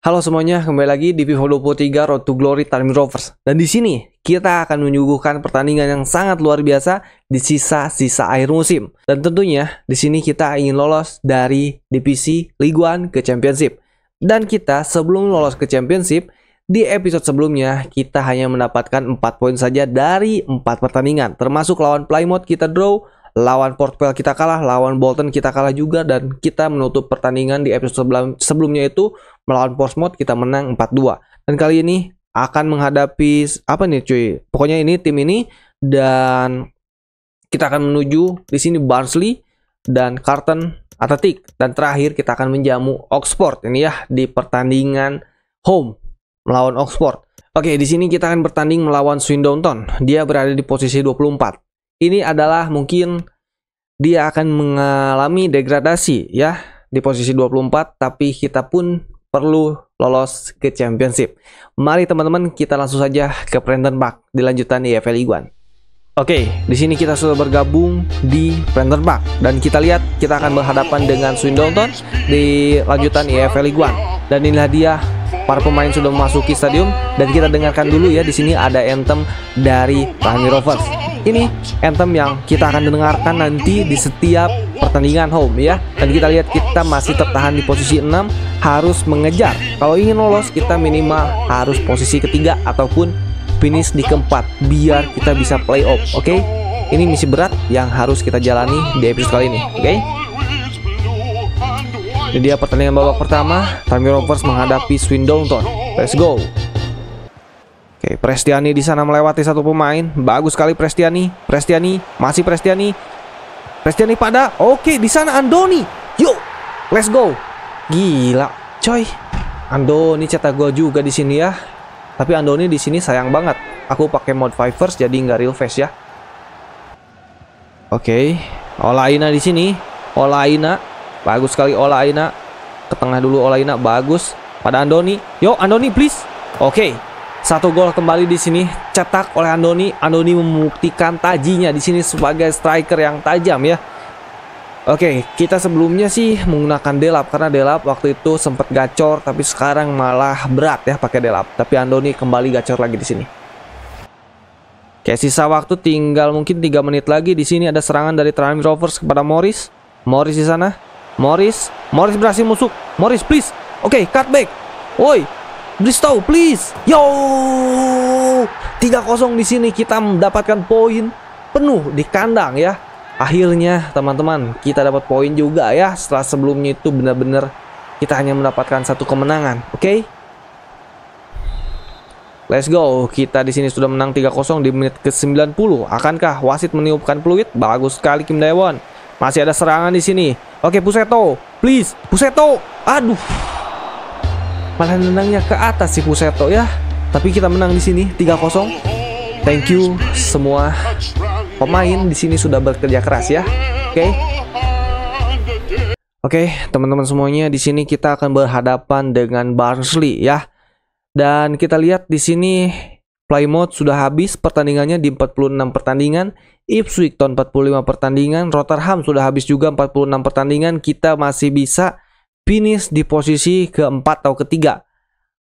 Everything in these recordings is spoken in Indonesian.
Halo semuanya, kembali lagi di FIFA 23 Road to Glory Time Rovers. Dan di sini kita akan menyuguhkan pertandingan yang sangat luar biasa di sisa-sisa akhir musim. Dan tentunya di sini kita ingin lolos dari divisi liguan ke Championship. Dan kita sebelum lolos ke Championship, di episode sebelumnya kita hanya mendapatkan 4 poin saja dari 4 pertandingan, termasuk lawan Plymouth kita draw, lawan Port Vale kita kalah, lawan Bolton kita kalah juga dan kita menutup pertandingan di episode sebelumnya itu melawan Portsmouth kita menang 4-2. Dan kali ini akan menghadapi apa nih cuy? Pokoknya ini tim ini dan kita akan menuju di sini Barnsley dan Carton Athletic dan terakhir kita akan menjamu Oxford ini ya di pertandingan home melawan Oxford. Oke, di sini kita akan bertanding melawan Swindonton. Dia berada di posisi 24. Ini adalah mungkin dia akan mengalami degradasi ya di posisi 24 tapi kita pun perlu lolos ke championship. Mari teman-teman kita langsung saja ke Brandon Park di EFL Iguan. Oke, di sini kita sudah bergabung di Brandon Park dan kita lihat kita akan berhadapan dengan Swindon di lanjutan EFL Iguan. Dan inilah dia Para pemain sudah memasuki stadium dan kita dengarkan dulu ya di sini ada anthem dari Rahmi Rovers. Ini anthem yang kita akan dengarkan nanti di setiap pertandingan home ya. Dan kita lihat kita masih tertahan di posisi 6 harus mengejar. Kalau ingin lolos kita minimal harus posisi ketiga ataupun finish di keempat biar kita bisa playoff, oke? Okay? Ini misi berat yang harus kita jalani di episode kali ini, oke? Okay? Ini dia pertandingan babak pertama. Tami Rovers menghadapi Swindonton. Let's go. Oke, Prestiani di sana melewati satu pemain. Bagus sekali Prestiani. Prestiani, masih Prestiani. Prestiani pada. Oke, di sana Andoni. Yuk, let's go. Gila, coy. Andoni cetak gol juga di sini ya. Tapi Andoni di sini sayang banget. Aku pakai mod Fivers jadi nggak real face ya. Oke, Olaina di sini. Olaina Bagus sekali Ola Aina. Ke tengah dulu Ola Aina. Bagus. Pada Andoni. Yo, Andoni please. Oke. Okay. Satu gol kembali di sini cetak oleh Andoni. Andoni membuktikan tajinya di sini sebagai striker yang tajam ya. Oke, kita sebelumnya sih menggunakan Delap karena Delap waktu itu sempat gacor tapi sekarang malah berat ya pakai Delap. Tapi Andoni kembali gacor lagi di sini. Oke, sisa waktu tinggal mungkin 3 menit lagi di sini ada serangan dari Tranmere Rovers kepada Morris. Morris di sana Morris, Morris berhasil musuk. Morris, please. Oke, okay, cut back. Woi, Bristow, please. Yo, 3-0 di sini kita mendapatkan poin penuh di kandang ya. Akhirnya teman-teman kita dapat poin juga ya setelah sebelumnya itu benar-benar kita hanya mendapatkan satu kemenangan. Oke. Okay? Let's go. Kita di sini sudah menang tiga kosong di menit ke-90. Akankah wasit meniupkan peluit? Bagus sekali Kim Daewon. Masih ada serangan di sini. Oke, Puseto. Please, Puseto. Aduh. Malah nendangnya ke atas si Puseto ya. Tapi kita menang di sini 3-0. Thank you semua pemain di sini sudah bekerja keras ya. Oke. Okay. Oke, okay, teman-teman semuanya di sini kita akan berhadapan dengan Barnsley ya. Dan kita lihat di sini Plymouth sudah habis pertandingannya di 46 pertandingan, Ipswich Town 45 pertandingan, Rotherham sudah habis juga 46 pertandingan, kita masih bisa finish di posisi keempat atau ketiga.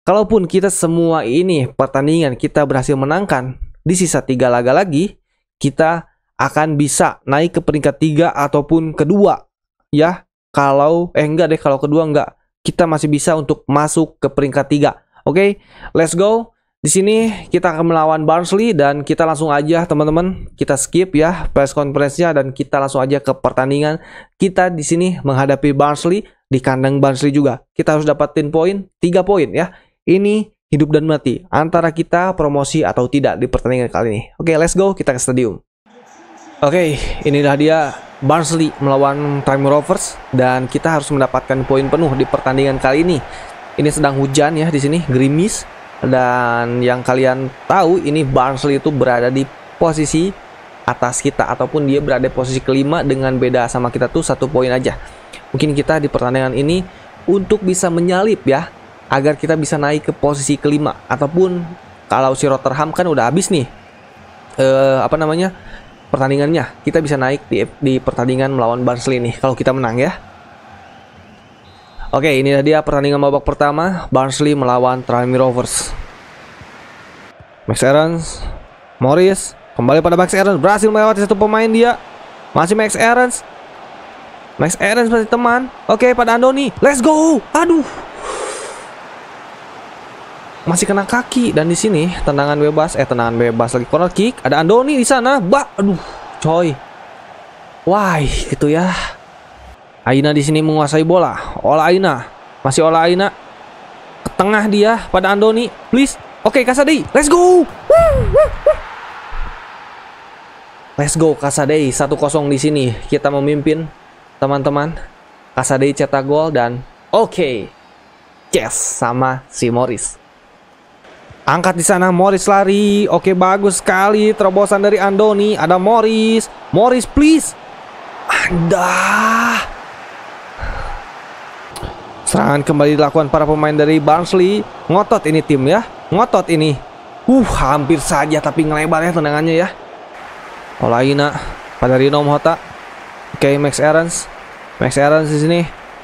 Kalaupun kita semua ini pertandingan kita berhasil menangkan, di sisa tiga laga lagi, kita akan bisa naik ke peringkat tiga ataupun kedua. Ya, kalau, eh enggak deh, kalau kedua enggak. Kita masih bisa untuk masuk ke peringkat tiga. Oke, okay, let's go. Di sini kita akan melawan Barnsley dan kita langsung aja teman-teman kita skip ya press conference-nya dan kita langsung aja ke pertandingan. Kita di sini menghadapi Barnsley di kandang Barnsley juga. Kita harus dapatin poin tiga poin ya. Ini hidup dan mati antara kita promosi atau tidak di pertandingan kali ini. Oke, okay, let's go kita ke stadium. Oke, okay, inilah dia Barnsley melawan Time Rovers dan kita harus mendapatkan poin penuh di pertandingan kali ini. Ini sedang hujan ya di sini, gerimis dan yang kalian tahu ini Barnsley itu berada di posisi atas kita ataupun dia berada di posisi kelima dengan beda sama kita tuh satu poin aja mungkin kita di pertandingan ini untuk bisa menyalip ya agar kita bisa naik ke posisi kelima ataupun kalau si Rotterdam kan udah habis nih eh, apa namanya pertandingannya kita bisa naik di, di pertandingan melawan Barnsley nih kalau kita menang ya Oke, ini dia pertandingan babak pertama Barnsley melawan Tranmere Rovers. Max Aarons, Morris kembali pada Max Aarons berhasil melewati satu pemain dia. Masih Max Aarons. Max Aarons masih teman. Oke, pada Andoni. Let's go. Aduh. Masih kena kaki dan di sini tendangan bebas eh tendangan bebas lagi corner kick. Ada Andoni di sana. Bah, aduh, coy. Wah, itu ya. Aina di sini menguasai bola. Ola Aina. Masih Ola Aina. Ke tengah dia pada Andoni. Please. Oke, okay, Kasadei. Let's go. Let's go Kasadei 1-0 di sini. Kita memimpin teman-teman. Kasadei cetak gol dan oke. Okay. Yes sama si Morris. Angkat di sana Morris lari. Oke, bagus sekali terobosan dari Andoni. Ada Morris. Morris please. Anda. Serangan kembali dilakukan para pemain dari Barnsley. Ngotot ini tim ya. Ngotot ini. Uh, hampir saja tapi ngelebar ya tendangannya ya. Olaina pada Rino Mohota. Oke, okay, Max Aarons. Max Aarons di sini.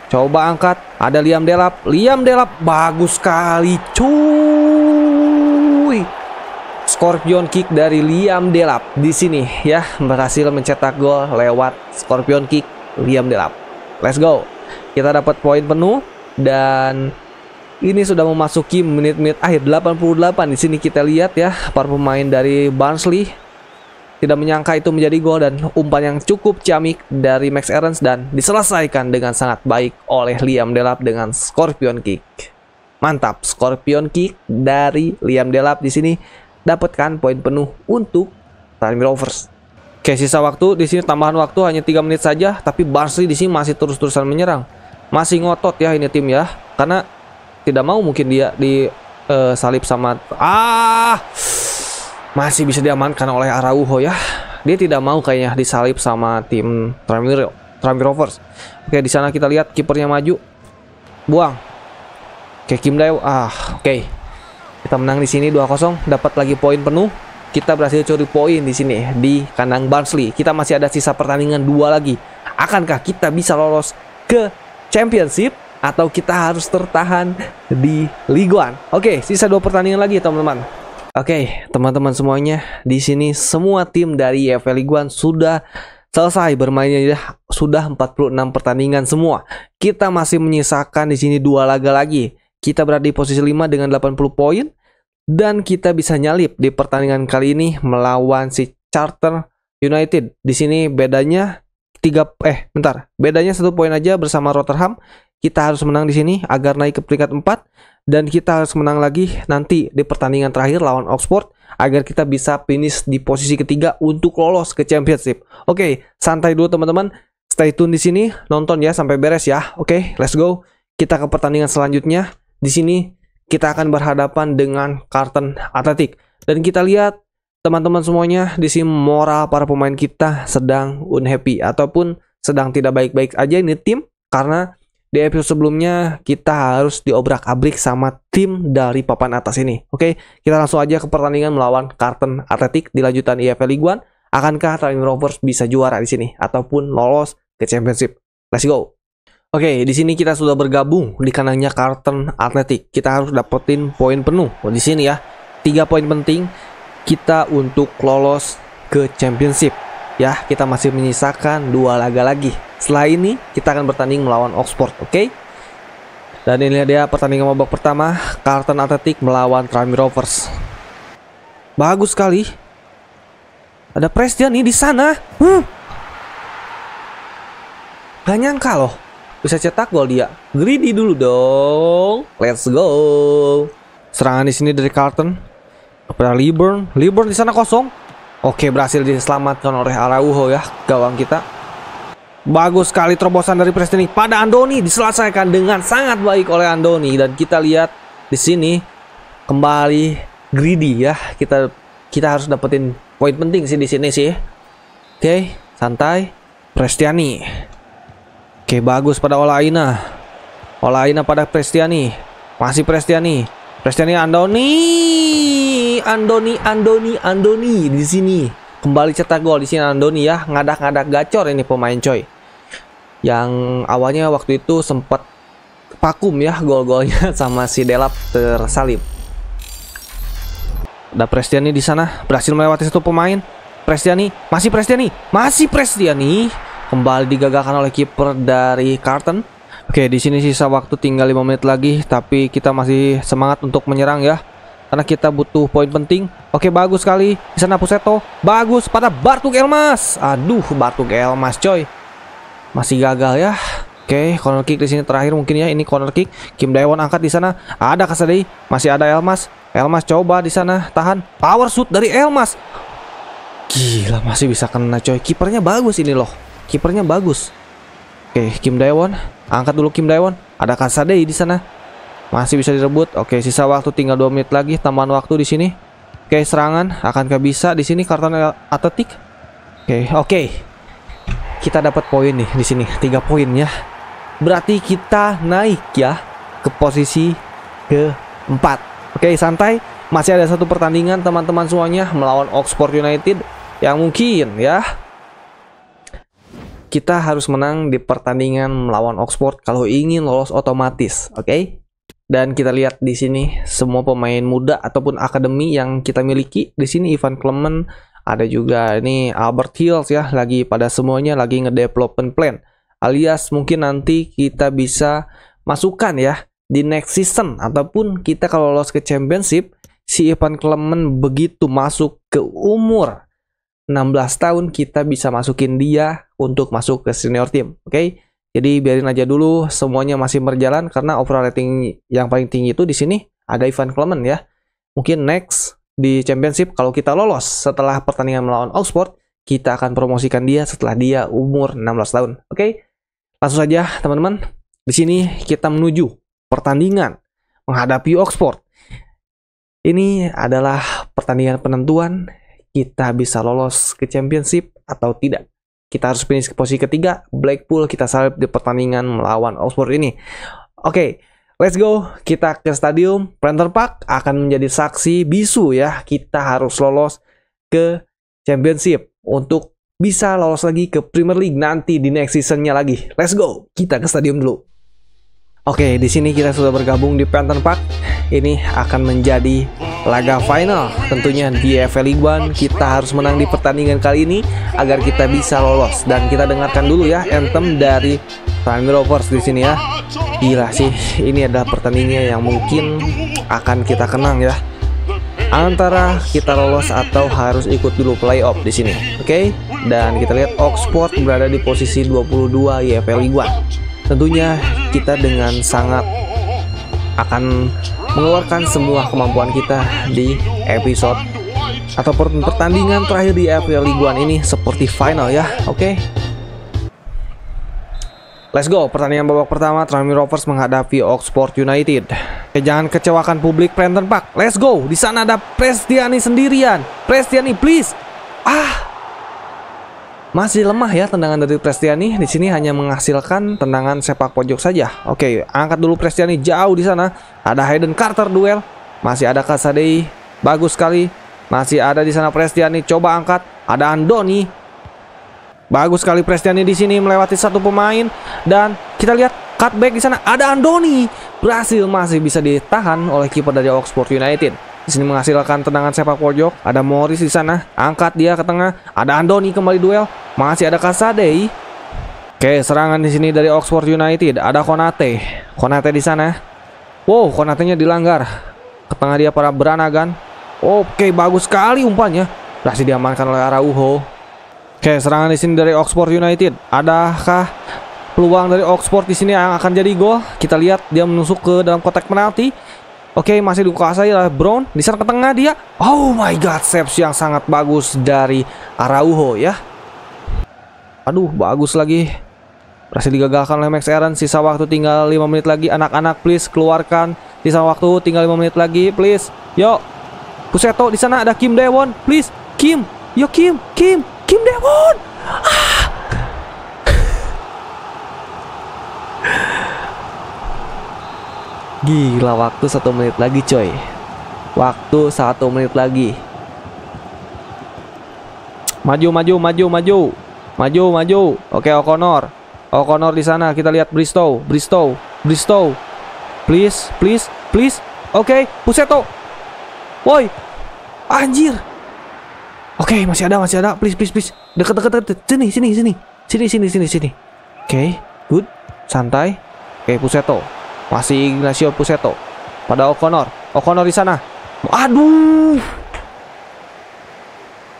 Coba angkat. Ada Liam Delap. Liam Delap bagus sekali, cuy. Scorpion kick dari Liam Delap di sini ya berhasil mencetak gol lewat Scorpion kick Liam Delap. Let's go. Kita dapat poin penuh dan ini sudah memasuki menit-menit akhir 88 di sini kita lihat ya para pemain dari Barnsley tidak menyangka itu menjadi gol dan umpan yang cukup ciamik dari Max Aarons dan diselesaikan dengan sangat baik oleh Liam Delap dengan scorpion kick. Mantap, scorpion kick dari Liam Delap di sini dapatkan poin penuh untuk Tranmere Rovers. Oke, sisa waktu di sini tambahan waktu hanya 3 menit saja tapi Barnsley di sini masih terus-terusan menyerang masih ngotot ya ini tim ya karena tidak mau mungkin dia disalip eh, uh, sama ah masih bisa diamankan oleh Arauho ya dia tidak mau kayaknya disalip sama tim Tranmere Tranmere Rovers oke di sana kita lihat kipernya maju buang oke Kim Dae ah oke kita menang di sini 2-0 dapat lagi poin penuh kita berhasil curi poin di sini di kandang Barnsley kita masih ada sisa pertandingan dua lagi akankah kita bisa lolos ke Championship atau kita harus tertahan di liguan. Oke, Oke, sisa dua pertandingan lagi teman-teman. Oke, teman-teman semuanya, di sini semua tim dari EFL Liguan sudah selesai bermainnya ya. sudah 46 pertandingan semua. Kita masih menyisakan di sini dua laga lagi. Kita berada di posisi 5 dengan 80 poin dan kita bisa nyalip di pertandingan kali ini melawan si Charter United. Di sini bedanya tiga eh bentar bedanya satu poin aja bersama Rotterdam kita harus menang di sini agar naik ke peringkat 4 dan kita harus menang lagi nanti di pertandingan terakhir lawan Oxford agar kita bisa finish di posisi ketiga untuk lolos ke championship. Oke, okay, santai dulu teman-teman. Stay tune di sini, nonton ya sampai beres ya. Oke, okay, let's go. Kita ke pertandingan selanjutnya. Di sini kita akan berhadapan dengan Carton Athletic dan kita lihat teman-teman semuanya, di sini moral para pemain kita sedang unhappy ataupun sedang tidak baik-baik aja ini tim karena di episode sebelumnya kita harus diobrak-abrik sama tim dari papan atas ini. Oke, kita langsung aja ke pertandingan melawan Carton Athletic di lanjutan EFL League One. Akankah Tallinn Rovers bisa juara di sini ataupun lolos ke Championship? Let's go. Oke, di sini kita sudah bergabung di kanannya Carlton Athletic. Kita harus dapetin poin penuh oh, di sini ya. Tiga poin penting kita untuk lolos ke championship ya kita masih menyisakan dua laga lagi setelah ini kita akan bertanding melawan Oxford oke okay? dan ini dia pertandingan babak pertama Carlton Athletic melawan Tranmere Rovers bagus sekali ada Prestia nih di sana hmm. gak nyangka loh bisa cetak gol dia greedy dulu dong let's go serangan di sini dari Carlton kepada Liburn. Liburn di sana kosong. Oke, berhasil diselamatkan oleh Araujo ya, gawang kita. Bagus sekali terobosan dari Prestini pada Andoni diselesaikan dengan sangat baik oleh Andoni dan kita lihat di sini kembali greedy ya. Kita kita harus dapetin poin penting sih di sini sih. Oke, santai. Prestiani. Oke, bagus pada Olaina. Olaina pada Prestiani. Masih Prestiani. Restiani Andoni, Andoni, Andoni, Andoni di sini kembali cetak gol di sini Andoni ya ngadak-ngadak gacor ini pemain coy. Yang awalnya waktu itu sempat pakum ya gol-golnya sama si Delap tersalib. Ada Prestiani di sana berhasil melewati satu pemain. Prestiani masih Prestiani masih Prestiani kembali digagalkan oleh kiper dari Carton. Oke, di sini sisa waktu tinggal 5 menit lagi, tapi kita masih semangat untuk menyerang ya. Karena kita butuh poin penting. Oke, bagus sekali. Di sana Puseto. Bagus pada Bartuk Elmas. Aduh, Bartuk Elmas coy. Masih gagal ya. Oke, corner kick di sini terakhir mungkin ya. Ini corner kick. Kim Daewon angkat di sana. Ada Kasadei, masih ada Elmas. Elmas coba di sana tahan. Power shoot dari Elmas. Gila, masih bisa kena coy. Kipernya bagus ini loh. Kipernya bagus. Oke, Kim Daewon Angkat dulu Kim Daewon. Ada Kasadei di sana. Masih bisa direbut. Oke, sisa waktu tinggal 2 menit lagi. Tambahan waktu di sini. Oke, serangan. akan ke bisa di sini Karton Atletik? Oke, oke. Kita dapat poin nih di sini. 3 poin ya. Berarti kita naik ya ke posisi keempat. Oke, santai. Masih ada satu pertandingan teman-teman semuanya melawan Oxford United yang mungkin ya kita harus menang di pertandingan melawan Oxford kalau ingin lolos otomatis, oke? Okay? Dan kita lihat di sini semua pemain muda ataupun akademi yang kita miliki. Di sini Ivan Clement ada juga ini Albert Hills ya lagi pada semuanya lagi ngedevelopment plan. Alias mungkin nanti kita bisa masukkan ya di next season ataupun kita kalau lolos ke championship si Ivan Clement begitu masuk ke umur 16 tahun kita bisa masukin dia untuk masuk ke senior team. Oke. Okay? Jadi biarin aja dulu semuanya masih berjalan karena overall rating yang paling tinggi itu di sini ada Ivan Clement ya. Mungkin next di championship kalau kita lolos setelah pertandingan melawan Oxford, kita akan promosikan dia setelah dia umur 16 tahun. Oke. Okay? Langsung saja teman-teman. Di sini kita menuju pertandingan menghadapi Oxford. Ini adalah pertandingan penentuan kita bisa lolos ke championship atau tidak. Kita harus finish ke posisi ketiga, Blackpool kita salib di pertandingan melawan Oxford ini. Oke, okay, Let's go, kita ke stadium Printer Park akan menjadi saksi bisu ya. Kita harus lolos ke championship untuk bisa lolos lagi ke Premier League nanti di next seasonnya lagi. Let's go, kita ke stadium dulu. Oke, di sini kita sudah bergabung di Pranter Park. Ini akan menjadi laga final tentunya di EFL League One kita harus menang di pertandingan kali ini agar kita bisa lolos dan kita dengarkan dulu ya anthem dari Prime Rovers di sini ya gila sih ini adalah pertandingan yang mungkin akan kita kenang ya antara kita lolos atau harus ikut dulu playoff di sini oke okay? dan kita lihat Oxford berada di posisi 22 EFL League One tentunya kita dengan sangat akan mengeluarkan semua kemampuan kita di episode atau pertandingan terakhir di FPL Liguan ini seperti final ya. Oke. Okay? Let's go, pertandingan babak pertama Tramir Rovers menghadapi Oxford United. Oke, jangan kecewakan publik Prenton Park. Let's go. Di sana ada Prestiani sendirian. Prestiani please. Ah, masih lemah ya tendangan dari Prestiani. Di sini hanya menghasilkan tendangan sepak pojok saja. Oke, angkat dulu Prestiani jauh di sana. Ada Hayden Carter duel. Masih ada Kasadei. Bagus sekali. Masih ada di sana Prestiani. Coba angkat. Ada Andoni. Bagus sekali Prestiani di sini melewati satu pemain dan kita lihat cutback di sana ada Andoni. Berhasil masih bisa ditahan oleh kiper dari Oxford United. Di sini menghasilkan tendangan sepak pojok. Ada Morris di sana. Angkat dia ke tengah. Ada Andoni kembali duel. Masih ada Kasadei. Oke, serangan di sini dari Oxford United. Ada Konate. Konate di sana. Wow, Konatenya dilanggar. Ke tengah dia para beranagan Oke, bagus sekali umpannya. masih diamankan oleh Uho. Oke, serangan di sini dari Oxford United. Adakah peluang dari Oxford di sini yang akan jadi gol? Kita lihat dia menusuk ke dalam kotak penalti. Oke, okay, masih dikuasai oleh Brown. Diser ke tengah dia. Oh my god, saves yang sangat bagus dari Arauho ya. Aduh, bagus lagi. Berhasil digagalkan oleh Max Aaron. Sisa waktu tinggal 5 menit lagi. Anak-anak please keluarkan. Sisa waktu tinggal 5 menit lagi, please. Yo. Puseto di sana ada Kim Dewon, please. Kim. Yo Kim, Kim, Kim Dewon. Gila waktu satu menit lagi coy Waktu satu menit lagi Maju maju maju maju Maju maju Oke O'Connor O'Connor di sana kita lihat Bristow Bristow Bristow Please please please Oke Puseto Woi Anjir Oke masih ada masih ada Please please please Deket deket deket Sini sini sini Sini sini sini sini Oke good Santai Oke Puseto masih Ignacio Puseto pada O'Connor. O'Connor di sana. Aduh.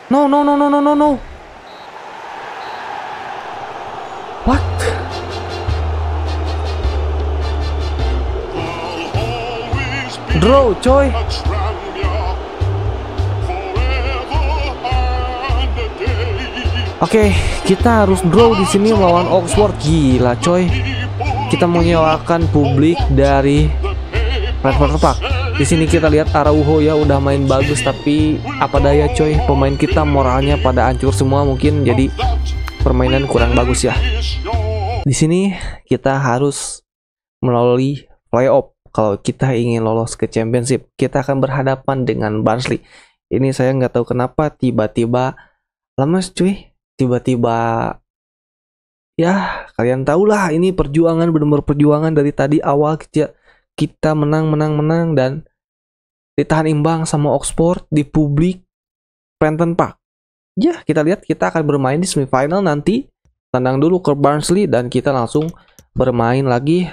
No no no no no no no. What? Draw, coy. Oke, okay, kita harus draw di sini melawan Oxford. Gila, coy kita nyewakan publik dari Frankfurt. Park. Di sini kita lihat Araujo ya udah main bagus tapi apa daya coy pemain kita moralnya pada hancur semua mungkin jadi permainan kurang bagus ya. Di sini kita harus melalui playoff kalau kita ingin lolos ke championship. Kita akan berhadapan dengan Barnsley. Ini saya nggak tahu kenapa tiba-tiba lemes cuy. Tiba-tiba ya kalian tahulah ini perjuangan benar-benar perjuangan dari tadi awal kita kita menang menang menang dan ditahan imbang sama Oxford di publik Prenton Park. Ya, kita lihat kita akan bermain di semifinal nanti. Tandang dulu ke Barnsley dan kita langsung bermain lagi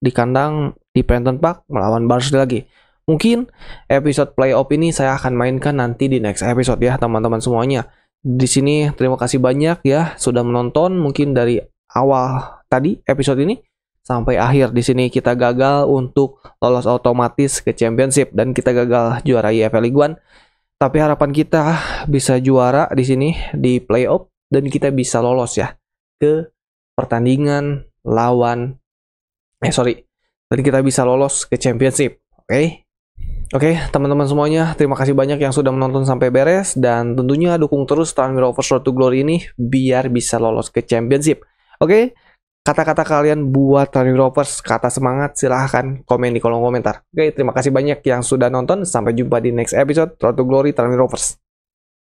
di kandang di Prenton Park melawan Barnsley lagi. Mungkin episode playoff ini saya akan mainkan nanti di next episode ya teman-teman semuanya di sini terima kasih banyak ya sudah menonton mungkin dari awal tadi episode ini sampai akhir di sini kita gagal untuk lolos otomatis ke championship dan kita gagal juara EFL League One. Tapi harapan kita bisa juara di sini di playoff dan kita bisa lolos ya ke pertandingan lawan eh sorry dan kita bisa lolos ke championship. Oke. Okay? Oke, okay, teman-teman semuanya, terima kasih banyak yang sudah menonton sampai beres dan tentunya dukung terus Rovers Road to Glory ini biar bisa lolos ke championship. Oke, okay? kata-kata kalian buat Rovers kata semangat silahkan komen di kolom komentar. Oke, okay, terima kasih banyak yang sudah nonton, sampai jumpa di next episode Road to Glory Rovers.